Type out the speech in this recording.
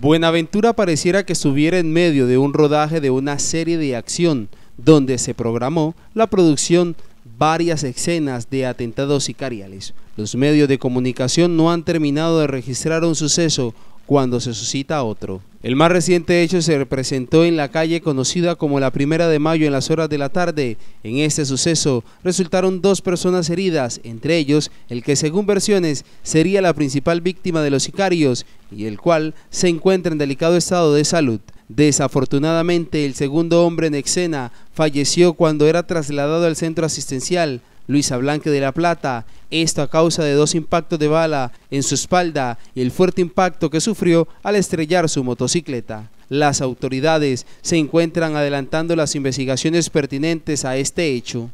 Buenaventura pareciera que estuviera en medio de un rodaje de una serie de acción donde se programó la producción varias escenas de atentados sicariales. Los medios de comunicación no han terminado de registrar un suceso cuando se suscita otro. El más reciente hecho se representó en la calle conocida como la Primera de Mayo en las horas de la tarde. En este suceso resultaron dos personas heridas, entre ellos el que según versiones sería la principal víctima de los sicarios y el cual se encuentra en delicado estado de salud. Desafortunadamente, el segundo hombre en escena falleció cuando era trasladado al centro asistencial. Luisa Blanque de la Plata, esto a causa de dos impactos de bala en su espalda y el fuerte impacto que sufrió al estrellar su motocicleta. Las autoridades se encuentran adelantando las investigaciones pertinentes a este hecho.